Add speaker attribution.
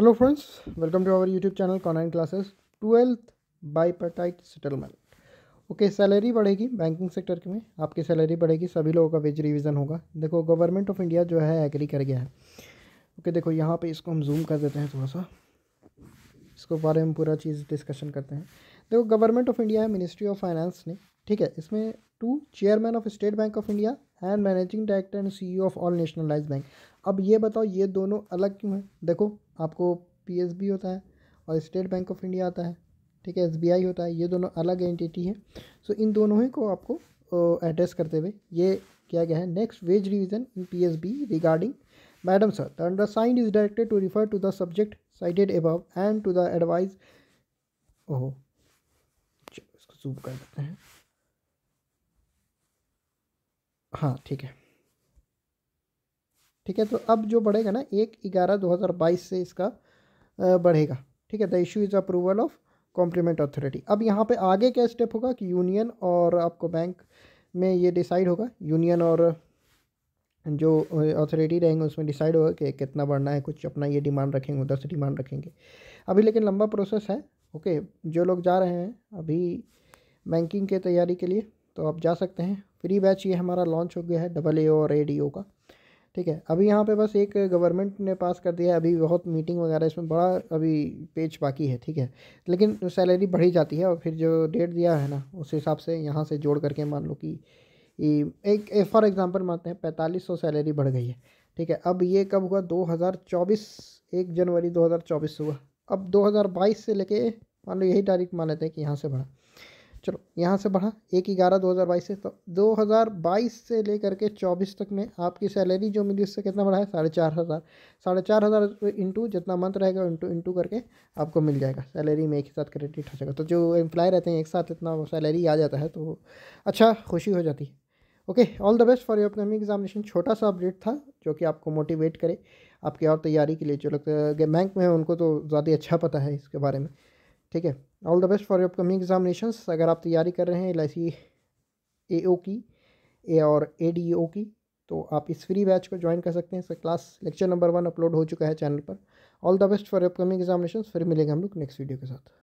Speaker 1: hello friends welcome to our YouTube channel कॉनाइन classes twelfth bipartite settlement okay salary बढ़ेगी banking sector के में आपकी सैलरी बढ़ेगी सभी लोगों का वेज रिवीजन होगा देखो गवर्नमेंट ऑफ इंडिया जो है एग्री कर गया है ओके okay, देखो यहाँ पे इसको हम जूम कर देते हैं थोड़ा सा इसको बारे में पूरा चीज़ डिस्कशन करते हैं देखो गवर्नमेंट ऑफ इंडिया है मिनिस्ट्री ऑफ फाइनेंस ने ठीक है इसमें to chairman of State Bank of India and managing director and C of all nationalise bank अब ये बताओ ये दोनों अलग क्यों हैं देखो आपको पी होता है और स्टेट बैंक ऑफ इंडिया आता है ठीक है एस होता है ये दोनों अलग एंटिटी है सो इन दोनों ही को आपको एड्रेस करते हुए ये किया गया है next wage revision in P regarding madam sir the sign is directed to refer to the subject cited above and to the advise ओहो इसको जूम कर देते हैं हाँ ठीक है ठीक है तो अब जो बढ़ेगा ना एक ग्यारह दो हज़ार बाईस से इसका बढ़ेगा ठीक है the issue is approval of compliment authority अब यहाँ पे आगे क्या स्टेप होगा कि यूनियन और आपको बैंक में ये डिसाइड होगा यूनियन और जो अथॉरिटी रहेंगे उसमें डिसाइड होगा कि कितना बढ़ना है कुछ अपना ये डिमांड रखेंगे उधर से डिमांड रखेंगे अभी लेकिन लंबा प्रोसेस है ओके जो लोग जा रहे हैं अभी बैंकिंग के तैयारी के लिए तो आप जा सकते हैं फ्री बैच ये हमारा लॉन्च हो गया है डबल ए और ए डी ओ का ठीक है अभी यहाँ पे बस एक गवर्नमेंट ने पास कर दिया है अभी बहुत मीटिंग वगैरह इसमें बड़ा अभी पेज बाकी है ठीक है लेकिन सैलरी बढ़ी जाती है और फिर जो डेट दिया है ना उस हिसाब से यहाँ से जोड़ करके मान लो कि एक फॉर एग्ज़ाम्पल मानते हैं पैंतालीस सौ सैलरी बढ़ गई है ठीक है अब ये कब हुआ चौबीस एक जनवरी 2024 हुआ अब बाईस से लेके मान लो यही तारीख मान लेते हैं कि यहाँ से बढ़ा चलो यहाँ से बढ़ा एक ग्यारह दो हज़ार बाईस से तो दो हज़ार बाईस से लेकर के चौबीस तक में आपकी सैलरी जो मिली उससे कितना बढ़ा है साढ़े चार हज़ार साढ़े चार हज़ार इंटू जितना मंथ रहेगा इंटू इंटू करके आपको मिल जाएगा सैलरी में एक ही साथ क्रेडिट हो जाएगा तो जो एम्प्लॉय रहते हैं एक साथ इतना सैलरी आ जाता है तो अच्छा खुशी हो जाती है okay all the best for your अपने एग्जामिनेशन छोटा सा अपडेट था जो कि आपको मोटिवेट करे आपकी और तैयारी के लिए जो लगता है बैंक में उनको तो ज़्यादा अच्छा पता है इसके बारे में ठीक है all the best for your upcoming examination अगर आप तैयारी कर रहे हैं एल आई की ए और ए e की तो आप इस फ्री बैच को ज्वाइन कर सकते हैं sir class lecture number one upload हो चुका है चैनल पर all the best for upcoming examination फिर मिलेंगे हम लोग नेक्स्ट वीडियो के साथ